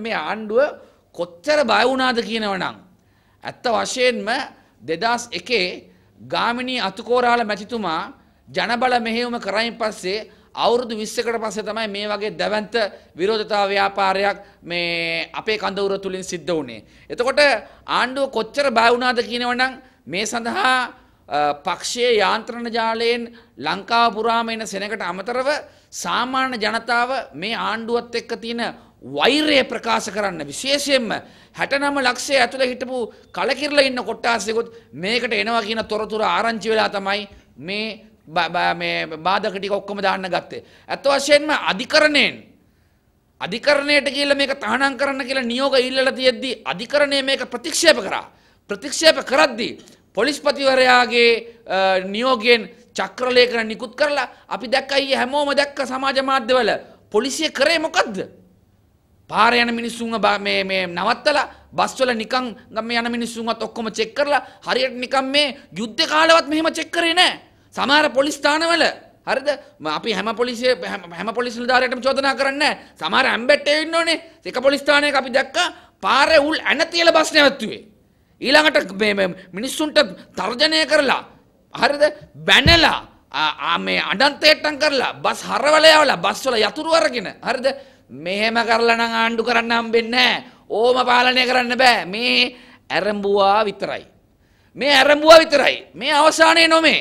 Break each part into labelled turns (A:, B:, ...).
A: මේ ආණ්ඩුව කොච්චර බය වුණාද කියනවනම් ඇත්ත වශයෙන්ම 2001 ගාමිණී අතුකෝරාල මැතිතුමා ජනබල මෙහෙයුම කරයින් පස්සේ අවුරුදු 20කට පස්සේ තමයි මේ වගේ දැවැන්ත විරෝධතා ව්‍යාපාරයක් මේ අපේ කඳවුර තුලින් සිද්ධ වුණේ. එතකොට ආණ්ඩුව කොච්චර බය වුණාද කියනවනම් මේ සඳහා පක්ෂයේ යාන්ත්‍රණ ජාලයෙන් ලංකාව පුරාම එන සෙනකට අමතරව සාමාන්‍ය ජනතාව මේ ආණ්ඩුවත් එක්ක තියෙන වෛරය ප්‍රකාශ කරන්න විශේෂයෙන්ම හැටනම ලක්ෂේ ඇතුළ හිටපු කලකිරලා ඉන්න කොට්ටාසයකුත් මේකට එනවා කියන තොරතුර ආරංචි වෙලා තමයි මේ බාධකටික ඔක්කොම දාන්න ගත්තේ. ඇත්ත වශයෙන්ම අධිකරණයෙන් අධිකරණයට කියලා මේක තහනම් කරන්න කියලා නියෝග ඉල්ලලා තියෙද්දී අධිකරණය මේක ප්‍රතික්ෂේප කරා. ප්‍රතික්ෂේප කරද්දී පොලිස්පතිවරයාගේ නියෝගයෙන් චක්‍රලේඛන නිකුත් කරලා අපි දැක්කයි හැමෝම දැක්ක සමාජ මාධ්‍යවල පොලිසිය කරේ මොකද්ද? පාර යන මිනිස්සුන්ව මේ මේ නවත්තලා බස් වල නිකන් මේ යන මිනිස්සුන්වත් ඔක්කොම චෙක් කරලා හරියට නිකන් මේ යුද්ධ කාලවත් මෙහෙම චෙක් කරේ නැහැ. සමහර පොලිස් ස්ථානවල හරිද අපි හැම පොලිසිය හැම පොලිස් නිලධාරියටම චෝදනා කරන්නේ නැහැ. සමහර ඇම්බැට්ටේ ඉන්න ඕනේ. එක පොලිස් ස්ථානයක අපි දැක්කා පාරේ උල් ඇන තියලා බස් නැවතුවේ. ඊළඟට මේ මිනිස්සුන්ට තර්ජනය කරලා හරිද බැනලා මේ අඩන්තේට්ටම් කරලා බස් හරවල යවලා බස් වල යතුරු අරගෙන හරිද මෙහෙම කරලා නම් ආණ්ඩු කරන්න හම්බෙන්නේ ඕම පාලනය කරන්න බෑ. මේ ඇරඹුවා විතරයි. මේ ඇරඹුවා විතරයි. මේ අවසානයේ නොමේ.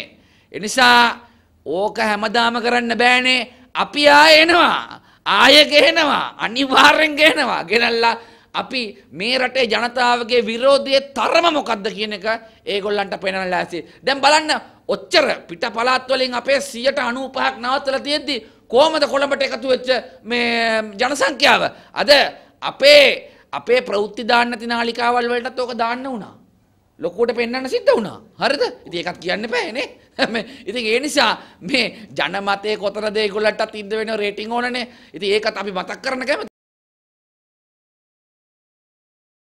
A: එනිසා ඕක හැමදාම කරන්න බෑනේ. අපි ආයෙනවා. ආයෙ ගේනවා. අනිවාර්යෙන් ගේනවා. ගෙනල්ලා අපි මේ රටේ ජනතාවගේ විරෝධයේ තරම මොකක්ද කියන එක ඒගොල්ලන්ට පෙන්වන්න ලෑස්ති. දැන් බලන්න ඔච්චර පිට පළාත් වලින් අපේ 195ක් නවත්තලා තියෙද්දි කොහොමද කොළඹට එකතු වෙච්ච මේ ජනසංඛ්‍යාව අද අපේ අපේ ප්‍රවෘත්ති දාන්න තින නාලිකාවල් වලටත් ඕක දාන්න වුණා. ලොකුවට පෙන්වන්න සිද්ධ වුණා. හරිද? ඉතින් ඒකත් කියන්න බෑනේ. මේ ඉතින් ඒ නිසා මේ ජනමතයේ කොතනද ඒගොල්ලන්ටත් ඉද්ද වෙන රේටින් ඕනනේ. ඉතින් ඒකත් අපි මතක් කරන්න කැමතියි.